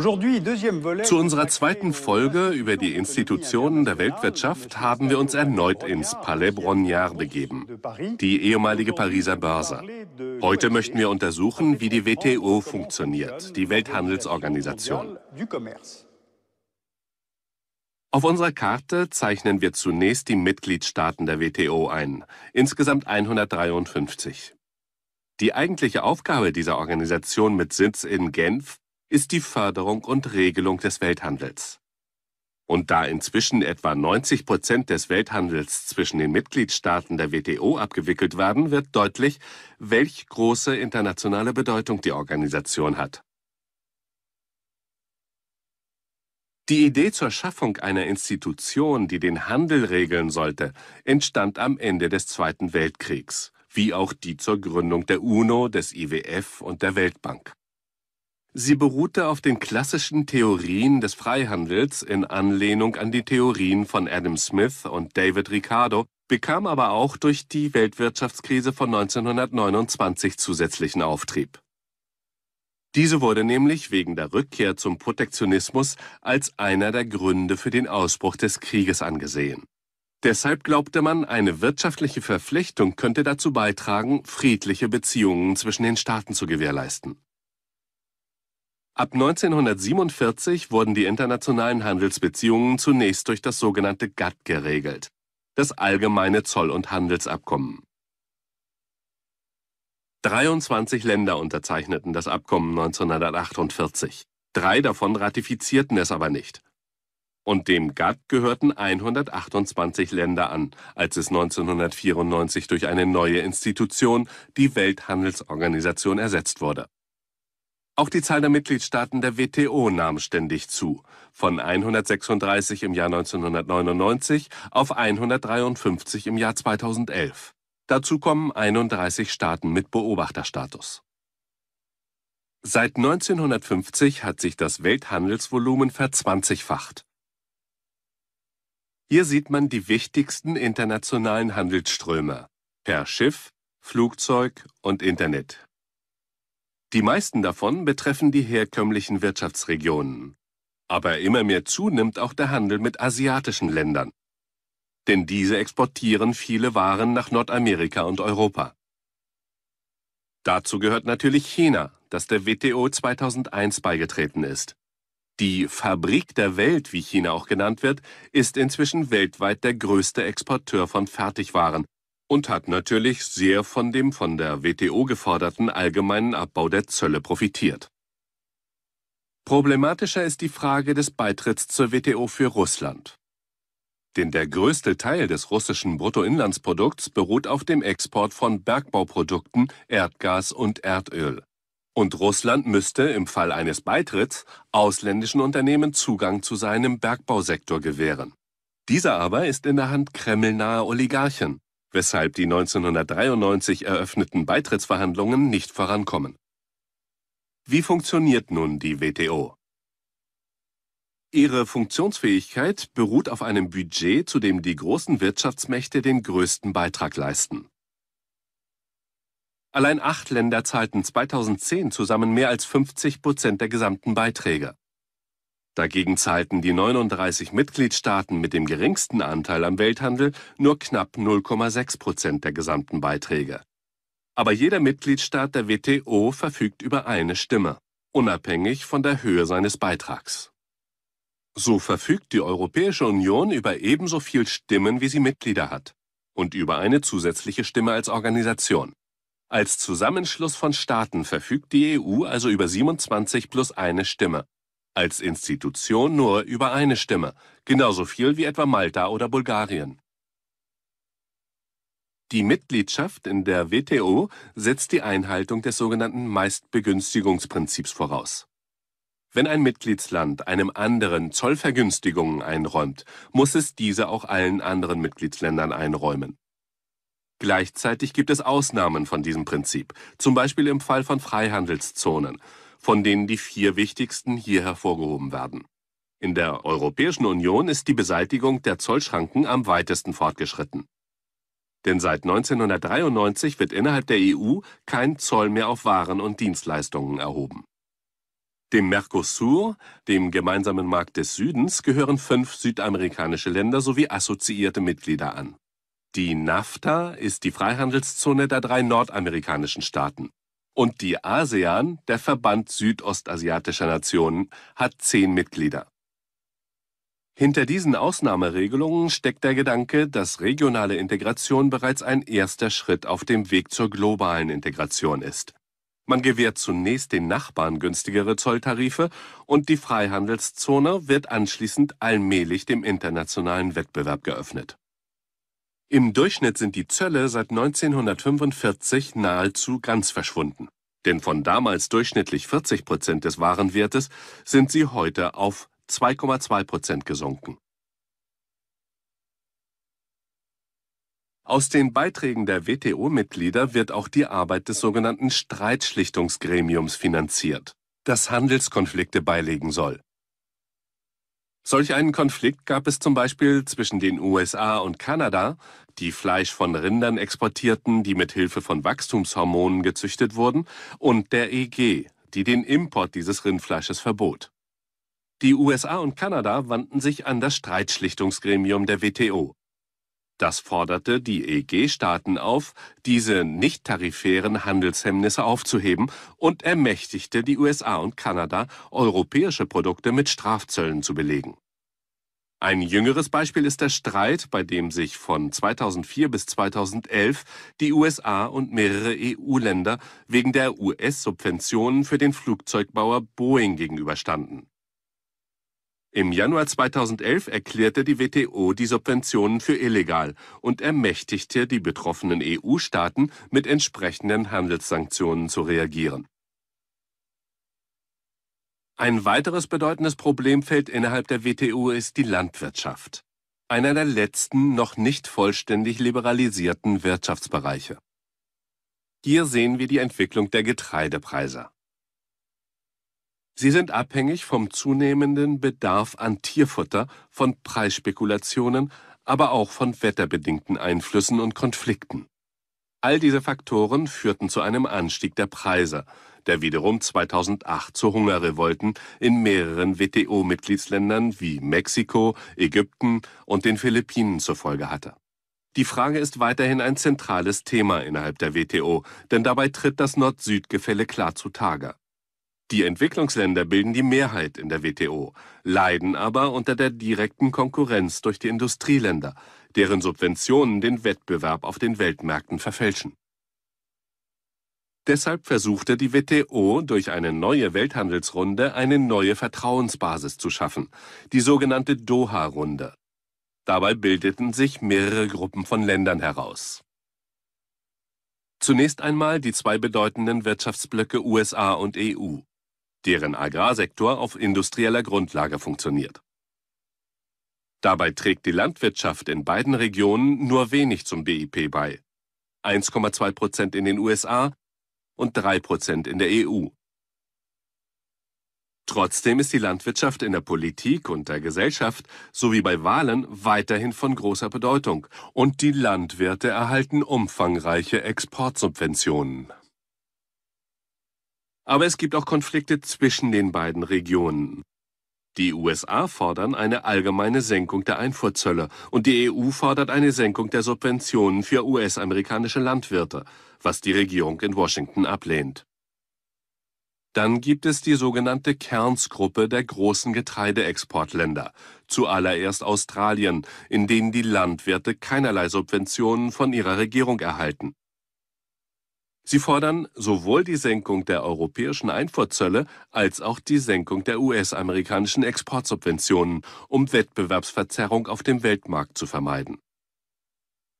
Zu unserer zweiten Folge über die Institutionen der Weltwirtschaft haben wir uns erneut ins Palais Brongniart begeben, die ehemalige Pariser Börse. Heute möchten wir untersuchen, wie die WTO funktioniert, die Welthandelsorganisation. Auf unserer Karte zeichnen wir zunächst die Mitgliedstaaten der WTO ein, insgesamt 153. Die eigentliche Aufgabe dieser Organisation mit Sitz in Genf ist die Förderung und Regelung des Welthandels. Und da inzwischen etwa 90 Prozent des Welthandels zwischen den Mitgliedstaaten der WTO abgewickelt werden, wird deutlich, welch große internationale Bedeutung die Organisation hat. Die Idee zur Schaffung einer Institution, die den Handel regeln sollte, entstand am Ende des Zweiten Weltkriegs, wie auch die zur Gründung der UNO, des IWF und der Weltbank. Sie beruhte auf den klassischen Theorien des Freihandels in Anlehnung an die Theorien von Adam Smith und David Ricardo, bekam aber auch durch die Weltwirtschaftskrise von 1929 zusätzlichen Auftrieb. Diese wurde nämlich wegen der Rückkehr zum Protektionismus als einer der Gründe für den Ausbruch des Krieges angesehen. Deshalb glaubte man, eine wirtschaftliche Verflechtung könnte dazu beitragen, friedliche Beziehungen zwischen den Staaten zu gewährleisten. Ab 1947 wurden die internationalen Handelsbeziehungen zunächst durch das sogenannte GATT geregelt, das Allgemeine Zoll- und Handelsabkommen. 23 Länder unterzeichneten das Abkommen 1948. Drei davon ratifizierten es aber nicht. Und dem GATT gehörten 128 Länder an, als es 1994 durch eine neue Institution, die Welthandelsorganisation, ersetzt wurde. Auch die Zahl der Mitgliedstaaten der WTO nahm ständig zu, von 136 im Jahr 1999 auf 153 im Jahr 2011. Dazu kommen 31 Staaten mit Beobachterstatus. Seit 1950 hat sich das Welthandelsvolumen verzwanzigfacht. Hier sieht man die wichtigsten internationalen Handelsströme per Schiff, Flugzeug und Internet. Die meisten davon betreffen die herkömmlichen Wirtschaftsregionen. Aber immer mehr zunimmt auch der Handel mit asiatischen Ländern. Denn diese exportieren viele Waren nach Nordamerika und Europa. Dazu gehört natürlich China, das der WTO 2001 beigetreten ist. Die Fabrik der Welt, wie China auch genannt wird, ist inzwischen weltweit der größte Exporteur von Fertigwaren und hat natürlich sehr von dem von der WTO geforderten allgemeinen Abbau der Zölle profitiert. Problematischer ist die Frage des Beitritts zur WTO für Russland. Denn der größte Teil des russischen Bruttoinlandsprodukts beruht auf dem Export von Bergbauprodukten, Erdgas und Erdöl. Und Russland müsste im Fall eines Beitritts ausländischen Unternehmen Zugang zu seinem Bergbausektor gewähren. Dieser aber ist in der Hand kremlnaher Oligarchen, weshalb die 1993 eröffneten Beitrittsverhandlungen nicht vorankommen. Wie funktioniert nun die WTO? Ihre Funktionsfähigkeit beruht auf einem Budget, zu dem die großen Wirtschaftsmächte den größten Beitrag leisten. Allein acht Länder zahlten 2010 zusammen mehr als 50 Prozent der gesamten Beiträge. Dagegen zahlten die 39 Mitgliedstaaten mit dem geringsten Anteil am Welthandel nur knapp 0,6 Prozent der gesamten Beiträge. Aber jeder Mitgliedstaat der WTO verfügt über eine Stimme, unabhängig von der Höhe seines Beitrags. So verfügt die Europäische Union über ebenso viel Stimmen, wie sie Mitglieder hat, und über eine zusätzliche Stimme als Organisation. Als Zusammenschluss von Staaten verfügt die EU also über 27 plus eine Stimme, als Institution nur über eine Stimme, genauso viel wie etwa Malta oder Bulgarien. Die Mitgliedschaft in der WTO setzt die Einhaltung des sogenannten Meistbegünstigungsprinzips voraus. Wenn ein Mitgliedsland einem anderen Zollvergünstigungen einräumt, muss es diese auch allen anderen Mitgliedsländern einräumen. Gleichzeitig gibt es Ausnahmen von diesem Prinzip, zum Beispiel im Fall von Freihandelszonen, von denen die vier wichtigsten hier hervorgehoben werden. In der Europäischen Union ist die Beseitigung der Zollschranken am weitesten fortgeschritten. Denn seit 1993 wird innerhalb der EU kein Zoll mehr auf Waren und Dienstleistungen erhoben. Dem Mercosur, dem gemeinsamen Markt des Südens, gehören fünf südamerikanische Länder sowie assoziierte Mitglieder an. Die NAFTA ist die Freihandelszone der drei nordamerikanischen Staaten und die ASEAN, der Verband südostasiatischer Nationen, hat zehn Mitglieder. Hinter diesen Ausnahmeregelungen steckt der Gedanke, dass regionale Integration bereits ein erster Schritt auf dem Weg zur globalen Integration ist. Man gewährt zunächst den Nachbarn günstigere Zolltarife und die Freihandelszone wird anschließend allmählich dem internationalen Wettbewerb geöffnet. Im Durchschnitt sind die Zölle seit 1945 nahezu ganz verschwunden. Denn von damals durchschnittlich 40 Prozent des Warenwertes sind sie heute auf 2,2 Prozent gesunken. Aus den Beiträgen der WTO-Mitglieder wird auch die Arbeit des sogenannten Streitschlichtungsgremiums finanziert, das Handelskonflikte beilegen soll Solch einen Konflikt gab es zum Beispiel zwischen den USA und Kanada, die Fleisch von Rindern exportierten, die mit Hilfe von Wachstumshormonen gezüchtet wurden, und der EG, die den Import dieses Rindfleisches verbot. Die USA und Kanada wandten sich an das Streitschlichtungsgremium der WTO. Das forderte die EG-Staaten auf, diese nichttarifären Handelshemmnisse aufzuheben und ermächtigte die USA und Kanada, europäische Produkte mit Strafzöllen zu belegen. Ein jüngeres Beispiel ist der Streit, bei dem sich von 2004 bis 2011 die USA und mehrere EU-Länder wegen der US-Subventionen für den Flugzeugbauer Boeing gegenüberstanden. Im Januar 2011 erklärte die WTO die Subventionen für illegal und ermächtigte die betroffenen EU-Staaten, mit entsprechenden Handelssanktionen zu reagieren. Ein weiteres bedeutendes Problemfeld innerhalb der WTO ist die Landwirtschaft, einer der letzten noch nicht vollständig liberalisierten Wirtschaftsbereiche. Hier sehen wir die Entwicklung der Getreidepreise. Sie sind abhängig vom zunehmenden Bedarf an Tierfutter, von Preisspekulationen, aber auch von wetterbedingten Einflüssen und Konflikten. All diese Faktoren führten zu einem Anstieg der Preise, der wiederum 2008 zu Hungerrevolten in mehreren WTO-Mitgliedsländern wie Mexiko, Ägypten und den Philippinen zur Folge hatte. Die Frage ist weiterhin ein zentrales Thema innerhalb der WTO, denn dabei tritt das Nord-Süd-Gefälle klar zutage. Die Entwicklungsländer bilden die Mehrheit in der WTO, leiden aber unter der direkten Konkurrenz durch die Industrieländer, deren Subventionen den Wettbewerb auf den Weltmärkten verfälschen. Deshalb versuchte die WTO durch eine neue Welthandelsrunde eine neue Vertrauensbasis zu schaffen, die sogenannte Doha-Runde. Dabei bildeten sich mehrere Gruppen von Ländern heraus. Zunächst einmal die zwei bedeutenden Wirtschaftsblöcke USA und EU deren Agrarsektor auf industrieller Grundlage funktioniert. Dabei trägt die Landwirtschaft in beiden Regionen nur wenig zum BIP bei. 1,2 Prozent in den USA und 3 Prozent in der EU. Trotzdem ist die Landwirtschaft in der Politik und der Gesellschaft sowie bei Wahlen weiterhin von großer Bedeutung und die Landwirte erhalten umfangreiche Exportsubventionen. Aber es gibt auch Konflikte zwischen den beiden Regionen. Die USA fordern eine allgemeine Senkung der Einfuhrzölle und die EU fordert eine Senkung der Subventionen für US-amerikanische Landwirte, was die Regierung in Washington ablehnt. Dann gibt es die sogenannte Kernsgruppe der großen Getreideexportländer, zuallererst Australien, in denen die Landwirte keinerlei Subventionen von ihrer Regierung erhalten. Sie fordern sowohl die Senkung der europäischen Einfuhrzölle als auch die Senkung der US-amerikanischen Exportsubventionen, um Wettbewerbsverzerrung auf dem Weltmarkt zu vermeiden.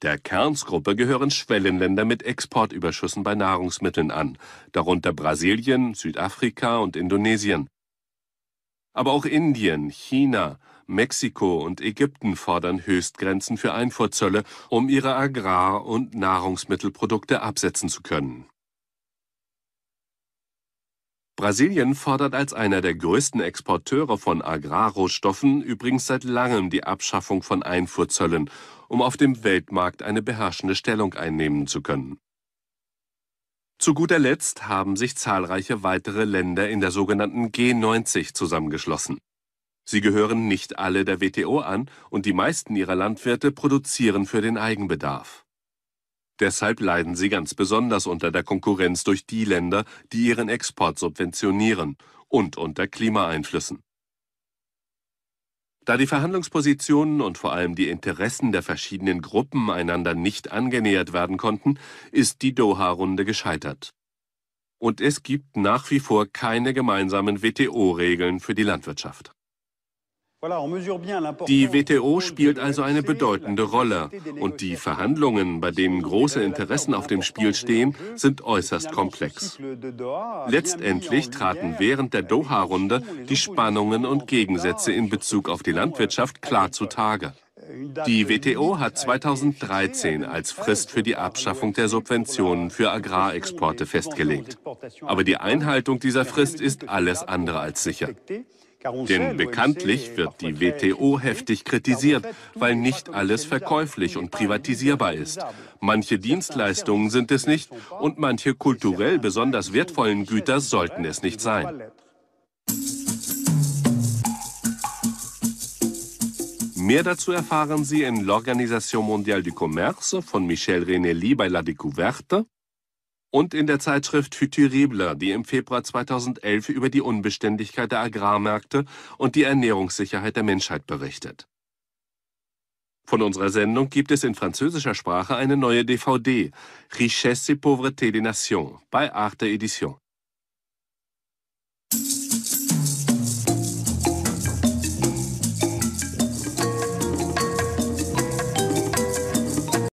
Der Kernsgruppe gehören Schwellenländer mit Exportüberschüssen bei Nahrungsmitteln an, darunter Brasilien, Südafrika und Indonesien. Aber auch Indien, China, Mexiko und Ägypten fordern Höchstgrenzen für Einfuhrzölle, um ihre Agrar- und Nahrungsmittelprodukte absetzen zu können. Brasilien fordert als einer der größten Exporteure von Agrarrohstoffen übrigens seit langem die Abschaffung von Einfuhrzöllen, um auf dem Weltmarkt eine beherrschende Stellung einnehmen zu können. Zu guter Letzt haben sich zahlreiche weitere Länder in der sogenannten G90 zusammengeschlossen. Sie gehören nicht alle der WTO an und die meisten ihrer Landwirte produzieren für den Eigenbedarf. Deshalb leiden sie ganz besonders unter der Konkurrenz durch die Länder, die ihren Export subventionieren und unter Klimaeinflüssen. Da die Verhandlungspositionen und vor allem die Interessen der verschiedenen Gruppen einander nicht angenähert werden konnten, ist die Doha-Runde gescheitert. Und es gibt nach wie vor keine gemeinsamen WTO-Regeln für die Landwirtschaft. Die WTO spielt also eine bedeutende Rolle und die Verhandlungen, bei denen große Interessen auf dem Spiel stehen, sind äußerst komplex. Letztendlich traten während der Doha-Runde die Spannungen und Gegensätze in Bezug auf die Landwirtschaft klar zutage. Euh, die WTO hat 2013 als Frist für die Abschaffung der Subventionen für Agrarexporte festgelegt. Aber die Einhaltung dieser Frist ist alles andere als sicher. Denn bekanntlich wird die WTO heftig kritisiert, weil nicht alles verkäuflich und privatisierbar ist. Manche Dienstleistungen sind es nicht und manche kulturell besonders wertvollen Güter sollten es nicht sein. Mehr dazu erfahren Sie in L'Organisation Mondiale du Commerce von Michel René Renelli bei La Découverte und in der Zeitschrift Futuribler, die im Februar 2011 über die Unbeständigkeit der Agrarmärkte und die Ernährungssicherheit der Menschheit berichtet. Von unserer Sendung gibt es in französischer Sprache eine neue DVD, Richesse et pauvreté des nations, bei Arte Edition.